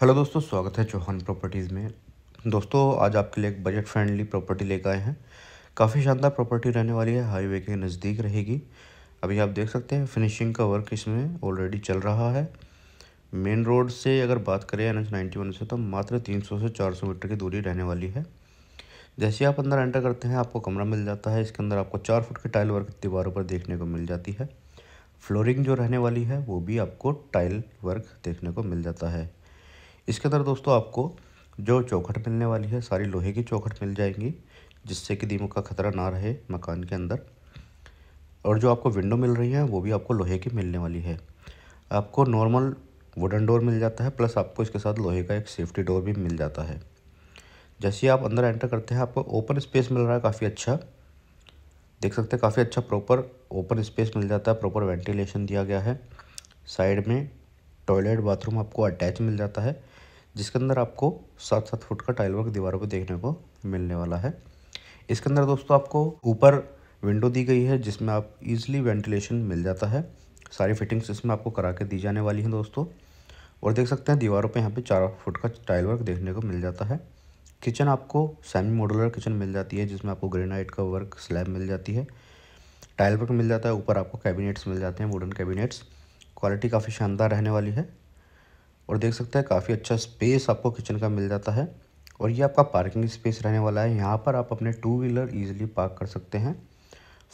hello दोस्तों स्वागत है चौहान प्रॉपर्टीज़ में दोस्तों आज आपके लिए एक बजट फ्रेंडली प्रॉपर्टी लेकर आए हैं काफ़ी शानदार प्रॉपर्टी रहने वाली है हाईवे के नज़दीक रहेगी अभी आप देख सकते हैं फिनिशिंग का वर्क इसमें ऑलरेडी चल रहा है मेन रोड से अगर बात करें एन एच नाइन्टी वन से तो मात्र तीन सौ से चार सौ मीटर की दूरी रहने वाली है जैसे आप अंदर एंटर करते हैं आपको कमरा मिल जाता है इसके अंदर आपको चार फुट के टाइल वर्क दीवारों पर देखने को मिल जाती है फ्लोरिंग जो रहने वाली है वो भी आपको टाइल वर्क देखने को मिल जाता है इसके अंदर दोस्तों आपको जो चौखट मिलने वाली है सारी लोहे की चौखट मिल जाएंगी जिससे कि दीमक का खतरा ना रहे मकान के अंदर और जो आपको विंडो मिल रही है वो भी आपको लोहे की मिलने वाली है आपको नॉर्मल वुडन डोर मिल जाता है प्लस आपको इसके साथ लोहे का एक सेफ्टी डोर भी मिल जाता है जैसे आप अंदर एंटर करते हैं आपको ओपन स्पेस मिल रहा है काफ़ी अच्छा देख सकते हैं काफ़ी अच्छा प्रॉपर ओपन स्पेस मिल जाता है प्रॉपर वेंटिलेशन दिया गया है साइड में टॉयलेट बाथरूम आपको अटैच मिल जाता है जिसके अंदर आपको सात सात फुट का टाइल वर्क दीवारों पर देखने को मिलने वाला है इसके अंदर दोस्तों आपको ऊपर विंडो दी गई है जिसमें आप इजीली वेंटिलेशन मिल जाता है सारी फिटिंग्स इसमें आपको करा के दी जाने वाली हैं दोस्तों और देख सकते हैं दीवारों पे यहाँ पे चार फुट का टाइल वर्क देखने को मिल जाता है किचन आपको सेमी मॉडुलर किचन मिल जाती है जिसमें आपको ग्रेनाइट का वर्क स्लैब मिल जाती है टाइल वर्क मिल जाता है ऊपर आपको कैबिनेट्स मिल जाते हैं वुडन कैबिनेट्स क्वालिटी काफ़ी शानदार रहने वाली है और देख सकते हैं काफ़ी अच्छा स्पेस आपको किचन का मिल जाता है और ये आपका पार्किंग स्पेस रहने वाला है यहाँ पर आप अपने टू व्हीलर ईजिली पार्क कर सकते हैं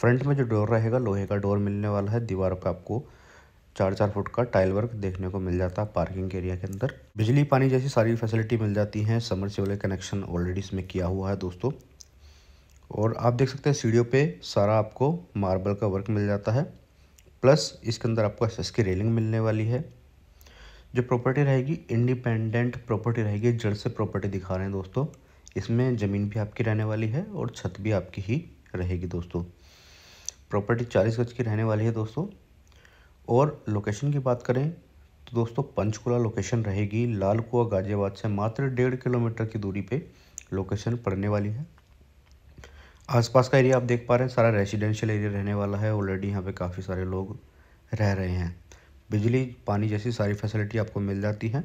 फ्रंट में जो डोर रहेगा लोहे का डोर मिलने वाला है दीवार पर आपको चार चार फुट का टाइल वर्क देखने को मिल जाता है पार्किंग एरिया के अंदर बिजली पानी जैसी सारी फैसिलिटी मिल जाती है समर सेवल कनेक्शन ऑलरेडी इसमें किया हुआ है दोस्तों और आप देख सकते हैं सीढ़ियों पे सारा आपको मार्बल का वर्क मिल जाता है प्लस इसके अंदर आपको एस की रेलिंग मिलने वाली है जो प्रॉपर्टी रहेगी इंडिपेंडेंट प्रॉपर्टी रहेगी जड़ से प्रॉपर्टी दिखा रहे हैं दोस्तों इसमें ज़मीन भी आपकी रहने वाली है और छत भी आपकी ही रहेगी दोस्तों प्रॉपर्टी चालीस गज की रहने वाली है दोस्तों और लोकेशन की बात करें तो दोस्तों पंचकुला लोकेशन रहेगी लाल कुआ गाजियाबाद से मात्र डेढ़ किलोमीटर की दूरी पे लोकेशन पड़ने वाली है आसपास का एरिया आप देख पा रहे हैं सारा रेजिडेंशियल एरिया रहने वाला है ऑलरेडी यहाँ पे काफ़ी सारे लोग रह रहे हैं बिजली पानी जैसी सारी फैसिलिटी आपको मिल जाती है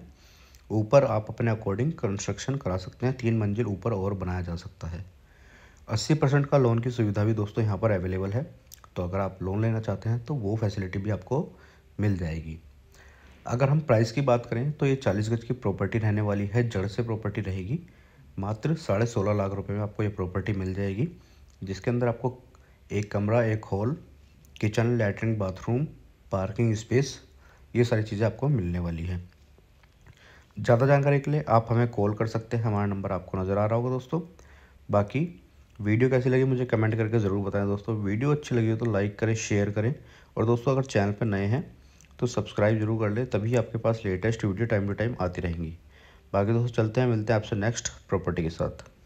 ऊपर आप अपने अकॉर्डिंग कंस्ट्रक्शन करा सकते हैं तीन मंजिल ऊपर और बनाया जा सकता है अस्सी परसेंट का लोन की सुविधा भी दोस्तों यहाँ पर अवेलेबल है तो अगर आप लोन लेना चाहते हैं तो वो फैसिलिटी भी आपको मिल जाएगी अगर हम प्राइस की बात करें तो ये चालीस गज की प्रॉपर्टी रहने वाली है जड़ से प्रॉपर्टी रहेगी मात्र साढ़े सोलह लाख रुपए में आपको ये प्रॉपर्टी मिल जाएगी जिसके अंदर आपको एक कमरा एक hall kitchen latrine bathroom parking space ये सारी चीज़ें आपको मिलने वाली हैं ज़्यादा जानकारी के लिए आप हमें कॉल कर सकते हैं हमारा नंबर आपको नज़र आ रहा होगा दोस्तों बाकी वीडियो कैसी लगी मुझे कमेंट करके ज़रूर बताएं दोस्तों वीडियो अच्छी लगी हो तो लाइक करें शेयर करें और दोस्तों अगर चैनल पर नए हैं तो सब्सक्राइब जरूर कर लें तभी आपके पास latest video time to time आती रहेंगी बाकी दोस्तों चलते हैं मिलते हैं आपसे नेक्स्ट प्रॉपर्टी के साथ